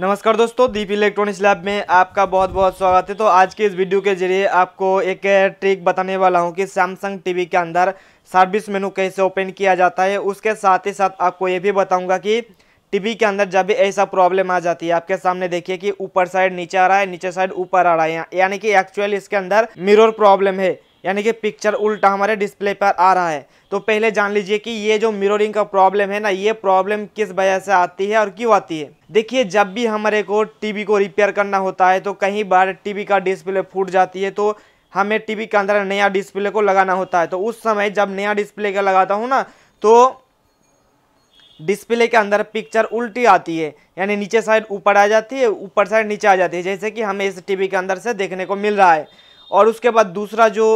नमस्कार दोस्तों दीप electronics lab में आपका बहुत बहुत स्वागत है तो आज के इस वीडियो के जरिए आपको एक ट्रिक बताने वाला हूं कि सैमसंग टीवी के अंदर सर्विस मेनू कैसे ओपन किया जाता है उसके साथ ही साथ आपको ये भी बताऊंगा कि टीवी के अंदर जब भी ऐसा प्रॉब्लम आ जाती है आपके सामने देखिए कि ऊपर साइड नीचे आ रहा है नीचे साइड ऊपर आ रहा है यानी कि एक्चुअल इसके अंदर मिरर प्रॉब्लम है यानी कि पिक्चर उल्टा हमारे डिस्प्ले पर आ रहा है तो पहले जान लीजिए कि ये जो मिररिंग का प्रॉब्लम है ना ये प्रॉब्लम किस वजह से आती है और क्यों आती है देखिए जब भी हमारे को टीवी को रिपेयर करना होता है तो कहीं बार टीवी का डिस्प्ले फूट जाती है तो हमें टीवी के अंदर नया डिस्प्ले को लगाना होता है तो उस समय जब नया डिस्प्ले का लगाता हूँ ना तो डिस्प्ले के अंदर पिक्चर उल्टी आती है यानी नीचे साइड ऊपर आ जाती है ऊपर साइड नीचे आ जाती है जैसे कि हमें इस टीवी के अंदर से देखने को मिल रहा है और उसके बाद दूसरा जो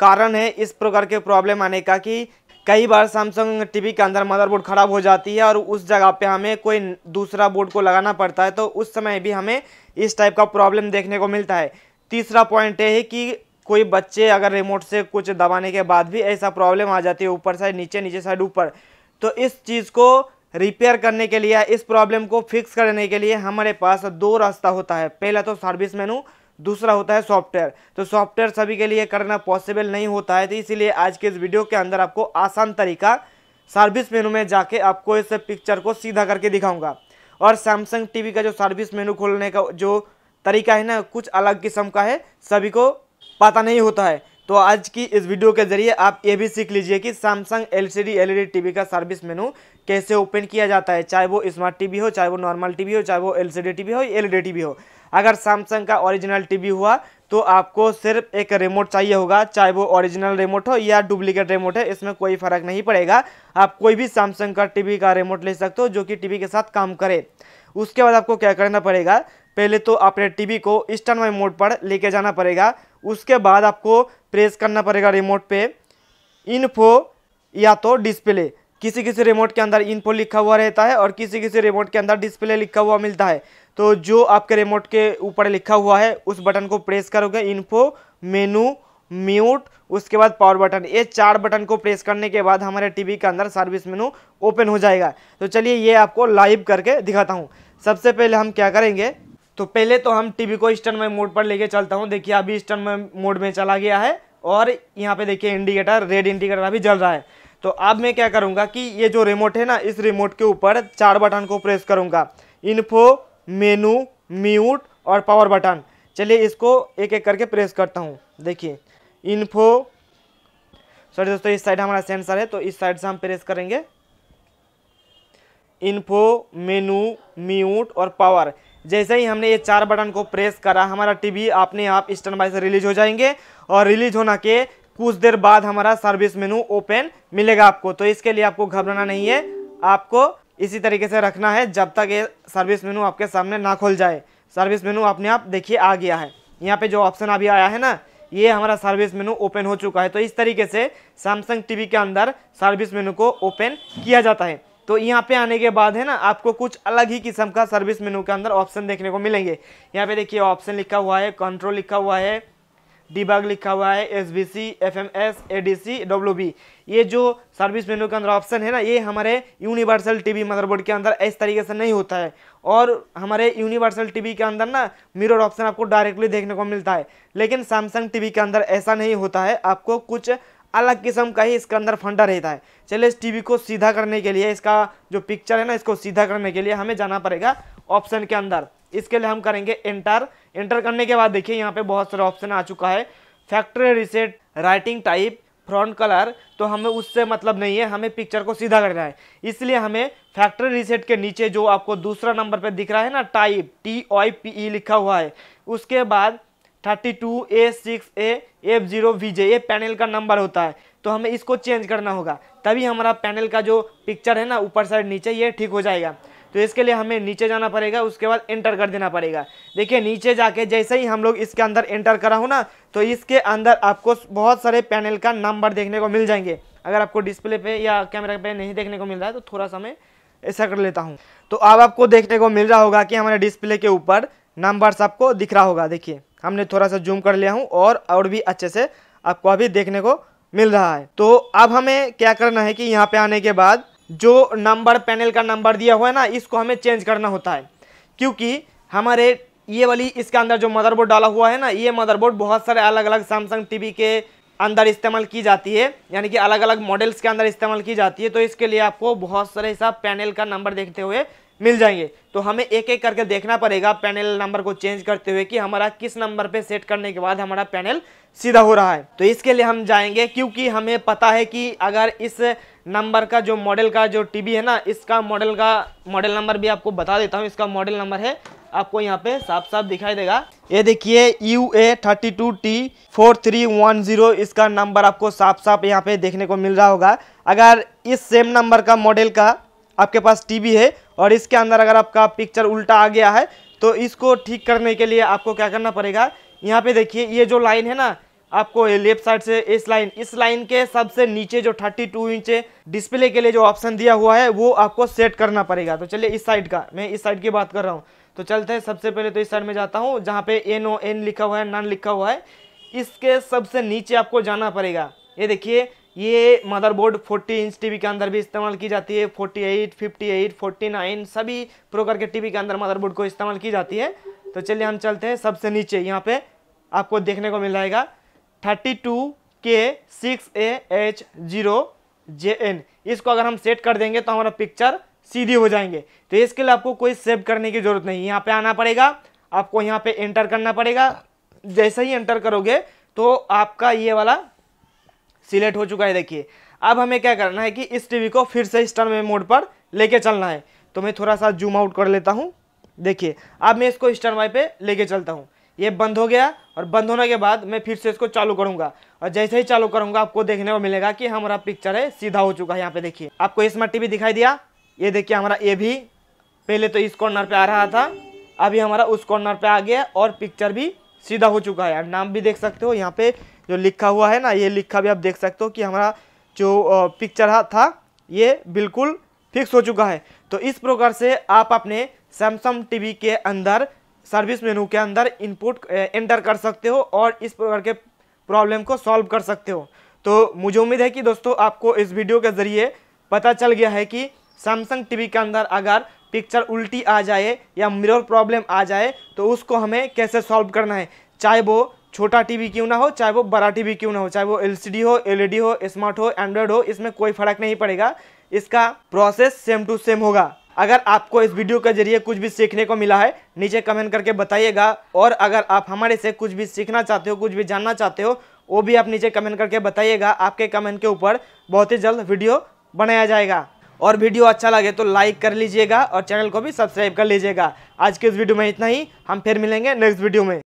कारण है इस प्रकार के प्रॉब्लम आने का कि कई बार सैमसंग टीवी के अंदर मदरबोर्ड ख़राब हो जाती है और उस जगह पे हमें कोई दूसरा बोर्ड को लगाना पड़ता है तो उस समय भी हमें इस टाइप का प्रॉब्लम देखने को मिलता है तीसरा पॉइंट ये है कि कोई बच्चे अगर रिमोट से कुछ दबाने के बाद भी ऐसा प्रॉब्लम आ जाती है ऊपर साइड नीचे नीचे साइड ऊपर तो इस चीज़ को रिपेयर करने के लिए इस प्रॉब्लम को फिक्स करने के लिए हमारे पास दो रास्ता होता है पहला तो सर्विस मेनू दूसरा होता है सॉफ्टवेयर तो सॉफ्टवेयर सभी के लिए करना पॉसिबल नहीं होता है तो इसीलिए आज के इस वीडियो के अंदर आपको आसान तरीका सर्विस मेनू में जाके आपको इस पिक्चर को सीधा करके दिखाऊंगा और सैमसंग टीवी का जो सर्विस मेनू खोलने का जो तरीका है ना कुछ अलग किस्म का है सभी को पता नहीं होता है तो आज की इस वीडियो के जरिए आप ये भी सीख लीजिए कि सैमसंग एलसीडी एलईडी टीवी का सर्विस मेनू कैसे ओपन किया जाता है चाहे वो स्मार्ट टीवी हो चाहे वो नॉर्मल टीवी हो चाहे वो एलसीडी टीवी हो एलईडी टीवी e हो अगर सैमसंग का ओरिजिनल टीवी हुआ तो आपको सिर्फ एक रिमोट चाहिए होगा चाहे वो ओरिजिनल रिमोट हो या डुप्लीकेट रिमोट है इसमें कोई फ़र्क नहीं पड़ेगा आप कोई भी सैमसंग का वी का रिमोट ले सकते हो जो कि वी के साथ काम करे उसके बाद आपको क्या करना पड़ेगा पहले तो अपने वी को स्टैंड बाई मोड पर लेके जाना पड़ेगा उसके बाद आपको प्रेस करना पड़ेगा रिमोट पे इनफो या तो डिस्प्ले किसी किसी रिमोट के अंदर इनफो लिखा हुआ रहता है और किसी किसी रिमोट के अंदर डिस्प्ले लिखा हुआ मिलता है तो जो आपके रिमोट के ऊपर लिखा हुआ है उस बटन को प्रेस करोगे इनफो मेनू म्यूट उसके बाद पावर बटन ये चार बटन को प्रेस करने के बाद हमारे टीवी के अंदर सर्विस मेनू ओपन हो जाएगा तो चलिए ये आपको लाइव करके दिखाता हूँ सबसे पहले हम क्या करेंगे तो पहले तो हम टीवी को स्टर्नमय मोड पर लेके चलता हूँ देखिए अभी स्टर्नमय मोड में चला गया है और यहाँ पे देखिए इंडिकेटर रेड इंडिकेटर अभी जल रहा है तो अब मैं क्या करूँगा कि ये जो रिमोट है ना इस रिमोट के ऊपर चार बटन को प्रेस करूँगा इन्फो मेनू म्यूट और पावर बटन चलिए इसको एक एक करके प्रेस करता हूँ देखिए इन्फो सॉरी दोस्तों इस साइड हमारा सेंसर है तो इस साइड से हम प्रेस करेंगे इन्फो मेनू म्यूट और पावर जैसे ही हमने ये चार बटन को प्रेस करा हमारा टीवी अपने आप स्टैंड बाय से रिलीज हो जाएंगे और रिलीज होना के कुछ देर बाद हमारा सर्विस मेनू ओपन मिलेगा आपको तो इसके लिए आपको घबराना नहीं है आपको इसी तरीके से रखना है जब तक ये सर्विस मेनू आपके सामने ना खुल जाए सर्विस मेनू अपने आप देखिए आ गया है यहाँ पे जो ऑप्शन अभी आया है ना ये हमारा सर्विस मेनू ओपन हो चुका है तो इस तरीके से सैमसंग टीवी के अंदर सर्विस मेनू को ओपन किया जाता है तो यहाँ पे आने के बाद है ना आपको कुछ अलग ही किस्म का सर्विस मेनू के अंदर ऑप्शन देखने को मिलेंगे यहाँ पे देखिए ऑप्शन लिखा हुआ है कंट्रोल लिखा हुआ है डिबग लिखा हुआ है S B C F M S A D C W B ये जो सर्विस मेनू के अंदर ऑप्शन है ना ये हमारे यूनिवर्सल टीवी मदरबोर्ड के अंदर इस तरीके से नहीं होता है और हमारे यूनिवर्सल टीवी के अंदर ना मिरर ऑप्शन आपको डायरेक्टली देखने को मिलता है लेकिन सैमसंग टीवी के अंदर ऐसा नहीं होता है आपको कुछ अलग किस्म का ही इसके अंदर फंडा रहता है चलिए इस टीवी को सीधा करने के लिए इसका जो पिक्चर है ना इसको सीधा करने के लिए हमें जाना पड़ेगा ऑप्शन के अंदर इसके लिए हम करेंगे एंटर एंटर करने के बाद देखिए यहाँ पे बहुत सारे ऑप्शन आ चुका है factory reset writing type front colour तो हमें उससे मतलब नहीं है हमें पिक्चर को सीधा करना है इसलिए हमें फैक्ट्री रिसेट के नीचे जो आपको दूसरा नंबर पर दिख रहा है ना type T O P E लिखा हुआ है उसके बाद thirty two A six A F zero V J ये पैनल का नंबर होता है तो हमें इसको चेंज करना होगा तभी हमारा पैनल का जो पिक्चर है ना ऊपर साइड नीचे ये ठीक हो जाएगा तो इसके लिए हमें नीचे जाना पड़ेगा उसके बाद एंटर कर देना पड़ेगा देखिए नीचे जाके जैसे ही हम लोग इसके अंदर एंटर करा हो ना तो इसके अंदर आपको बहुत सारे पैनल का नंबर देखने को मिल जाएंगे अगर आपको डिस्प्ले पे या कैमरा पे नहीं देखने को मिल रहा है तो थोड़ा सा मैं ऐसा कर लेता हूँ तो अब आपको देखने को मिल रहा होगा कि हमारे डिस्प्ले के ऊपर नंबर्स आपको दिख रहा होगा देखिए हमने थोड़ा सा जूम कर लिया हूँ और और भी अच्छे से आपको अभी देखने को मिल रहा है तो अब हमें क्या करना है कि यहाँ पे आने के बाद जो नंबर पैनल का नंबर दिया हुआ है ना इसको हमें चेंज करना होता है क्योंकि हमारे ये वाली इसके अंदर जो मदरबोर्ड डाला हुआ है ना ये मदरबोर्ड बहुत सारे अलग अलग सैमसंग टी के अंदर इस्तेमाल की जाती है यानी कि अलग अलग मॉडल्स के अंदर इस्तेमाल की जाती है तो इसके लिए आपको बहुत सारे हिसाब पैनल का नंबर देखते हुए मिल जाएंगे तो हमें एक एक करके देखना पड़ेगा पैनल नंबर को चेंज करते हुए कि हमारा किस नंबर पे सेट करने के बाद हमारा पैनल सीधा हो रहा है तो इसके लिए हम जाएंगे क्योंकि हमें पता है कि अगर इस नंबर का जो मॉडल का जो टीवी है ना इसका मॉडल का मॉडल नंबर भी आपको बता देता हूँ इसका मॉडल नंबर है आपको यहाँ पे साफ साफ दिखाई देगा ये देखिए U A thirty two T four three one zero इसका नंबर आपको साफ साफ यहाँ पे देखने को मिल रहा होगा अगर इस सेम नंबर का मॉडल का आपके पास टीवी है और इसके अंदर अगर आपका पिक्चर उल्टा आ गया है तो इसको ठीक करने के लिए आपको क्या करना पड़ेगा यहाँ पे देखिए ये जो लाइन है ना आपको लेफ्ट साइड से इस लाइन इस लाइन के सबसे नीचे जो 32 टू इंच डिस्प्ले के लिए जो ऑप्शन दिया हुआ है वो आपको सेट करना पड़ेगा तो चलिए इस साइड का मैं इस साइड की बात कर रहा हूँ तो चलते हैं सबसे पहले तो इस साइड में जाता हूँ जहाँ पे एन ओ एन लिखा हुआ है नन लिखा हुआ है इसके सबसे नीचे आपको जाना पड़ेगा ये देखिए ये मदरबोर्ड 40 इंच टीवी के अंदर भी इस्तेमाल की जाती है 48, 58, 49 सभी प्रोकर के टीवी के अंदर मदरबोर्ड को इस्तेमाल की जाती है तो चलिए हम चलते हैं सबसे नीचे यहाँ पे आपको देखने को मिल जाएगा thirty two K six A H zero J N इसको अगर हम सेट कर देंगे तो हमारा पिक्चर सीधी हो जाएंगे तो इसके लिए आपको कोई सेव करने की ज़रूरत नहीं यहाँ पर आना पड़ेगा आपको यहाँ पर एंटर करना पड़ेगा जैसे ही एंटर करोगे तो आपका ये वाला सिलेक्ट हो चुका है देखिए अब हमें क्या करना है कि इस टीवी को फिर से स्टर्न में मोड पर लेके चलना है तो मैं थोड़ा सा जूम आउट कर लेता हूँ देखिए अब मैं इसको स्टर्न वाई पे लेके चलता हूँ ये बंद हो गया और बंद होने के बाद मैं फिर से इसको चालू करूँगा और जैसे ही चालू करूँगा आपको देखने को मिलेगा कि हमारा पिक्चर है सीधा हो चुका है यहाँ पे देखिए आपको स्मार्ट टीवी दिखाई दिया ये देखिए हमारा ये भी पहले तो इस कॉर्नर पे आ रहा था अभी हमारा उस कॉर्नर पे आ गया और पिक्चर भी सीधा हो चुका है नाम भी देख सकते हो यहाँ पे जो लिखा हुआ है ना ये लिखा भी आप देख सकते हो कि हमारा जो पिक्चर था ये बिल्कुल फिक्स हो चुका है तो इस प्रकार से आप अपने सैमसंग टी के अंदर सर्विस मेनू के अंदर इनपुट एंटर कर सकते हो और इस प्रकार के प्रॉब्लम को सॉल्व कर सकते हो तो मुझे उम्मीद है कि दोस्तों आपको इस वीडियो के ज़रिए पता चल गया है कि सैमसंग टीवी के अंदर अगर पिक्चर उल्टी आ जाए या मिरर प्रॉब्लम आ जाए तो उसको हमें कैसे सॉल्व करना है चाहे वो छोटा टीवी क्यों ना हो चाहे वो बड़ा टीवी क्यों ना हो चाहे वो एलसीडी हो एलईडी e हो स्मार्ट हो एंड्रॉयड हो इसमें कोई फर्क नहीं पड़ेगा इसका प्रोसेस सेम टू सेम होगा अगर आपको इस वीडियो के जरिए कुछ भी सीखने को मिला है नीचे कमेंट करके बताइएगा और अगर आप हमारे से कुछ भी सीखना चाहते हो कुछ भी जानना चाहते हो वो भी आप नीचे कमेंट करके बताइएगा आपके कमेंट के ऊपर बहुत ही जल्द वीडियो बनाया जाएगा और वीडियो अच्छा लगे तो लाइक कर लीजिएगा और चैनल को भी सब्सक्राइब कर लीजिएगा आज के इस वीडियो में इतना ही हम फिर मिलेंगे नेक्स्ट वीडियो में